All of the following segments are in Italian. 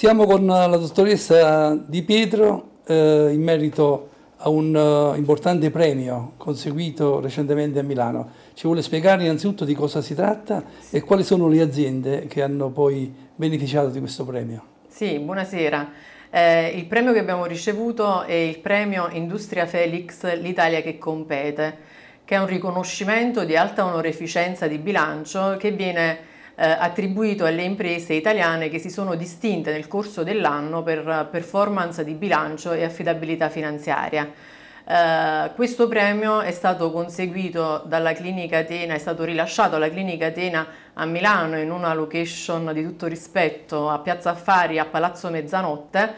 Siamo con eh, la dottoressa Di Pietro eh, in merito a un uh, importante premio conseguito recentemente a Milano. Ci vuole spiegare innanzitutto di cosa si tratta e quali sono le aziende che hanno poi beneficiato di questo premio? Sì, buonasera. Eh, il premio che abbiamo ricevuto è il premio Industria Felix L'Italia che compete, che è un riconoscimento di alta onoreficenza di bilancio che viene eh, attribuito alle imprese italiane che si sono distinte nel corso dell'anno per eh, performance di bilancio e affidabilità finanziaria. Uh, questo premio è stato conseguito dalla clinica Atena, è stato rilasciato alla clinica Atena a Milano in una location di tutto rispetto a Piazza Affari a Palazzo Mezzanotte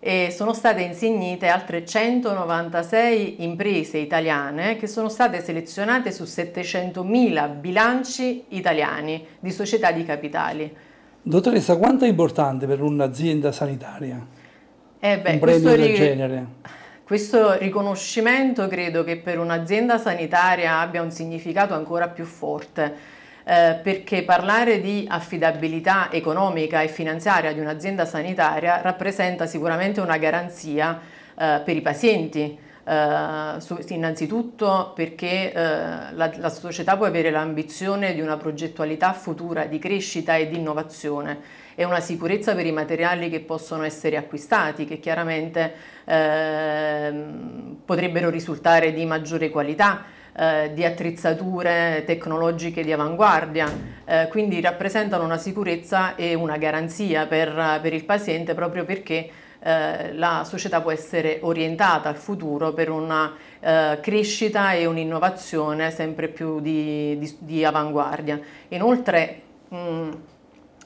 e sono state insignite altre 196 imprese italiane che sono state selezionate su 700.000 bilanci italiani di società di capitali. Dottoressa, quanto è importante per un'azienda sanitaria eh beh, un premio del genere? Questo riconoscimento credo che per un'azienda sanitaria abbia un significato ancora più forte eh, perché parlare di affidabilità economica e finanziaria di un'azienda sanitaria rappresenta sicuramente una garanzia eh, per i pazienti. Uh, innanzitutto perché uh, la, la, società può avere l'ambizione di una progettualità futura di crescita e di innovazione e una sicurezza per i materiali che possono essere acquistati, che chiaramente uh, potrebbero risultare di maggiore qualità eh, di attrezzature tecnologiche di avanguardia, eh, quindi rappresentano una sicurezza e una garanzia per, per il paziente proprio perché eh, la società può essere orientata al futuro per una eh, crescita e un'innovazione sempre più di, di, di avanguardia. Inoltre mh, mm,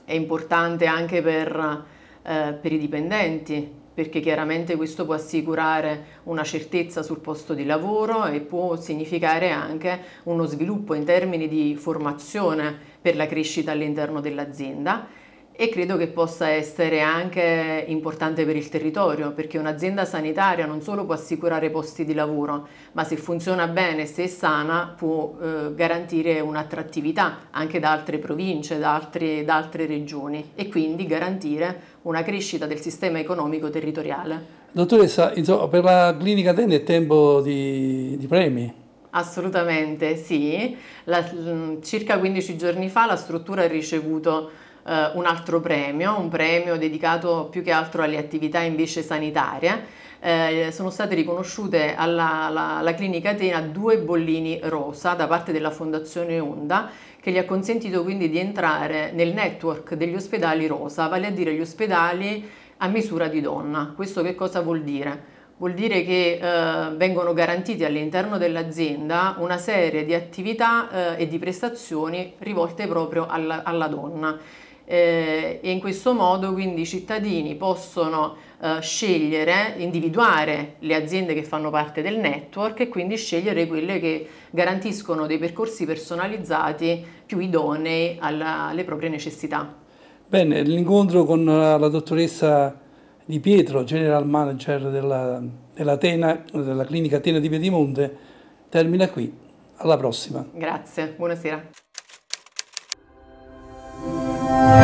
è importante anche per, eh, per i dipendenti, perché chiaramente questo può assicurare una certezza sul posto di lavoro e può significare anche uno sviluppo in termini di formazione per la crescita all'interno dell'azienda e credo che possa essere anche importante per il territorio, perché un'azienda sanitaria non solo può assicurare posti di lavoro, ma se funziona bene, se è sana, può eh, garantire un'attrattività anche da altre province, da altre, da altre regioni e quindi garantire una crescita del sistema economico territoriale. Dottoressa, insomma, per la clinica Tende è tempo di, di premi? Assolutamente sì. La, mm, circa 15 giorni fa la struttura ha ricevuto eh, un altro premio, un premio dedicato più che altro alle attività invece sanitarie. Eh, sono state riconosciute alla, alla, alla clinica Atena due bollini rosa da parte della Fondazione Onda che gli ha consentito quindi di entrare nel network degli ospedali rosa, vale a dire gli ospedali a misura di donna. Questo che cosa vuol dire? Vuol dire che eh, vengono garantite all'interno dell'azienda una serie di attività eh, e di prestazioni rivolte proprio alla, alla donna eh, e in questo modo quindi i cittadini possono eh, scegliere, individuare le aziende che fanno parte del network e quindi scegliere quelle che garantiscono dei percorsi personalizzati più idonei alla, alle proprie necessità. Bene, l'incontro con la, la dottoressa Di Pietro, general manager della, della, Tena, della clinica Atena di Piedimonte, termina qui. Alla prossima. Grazie, buonasera. Bye.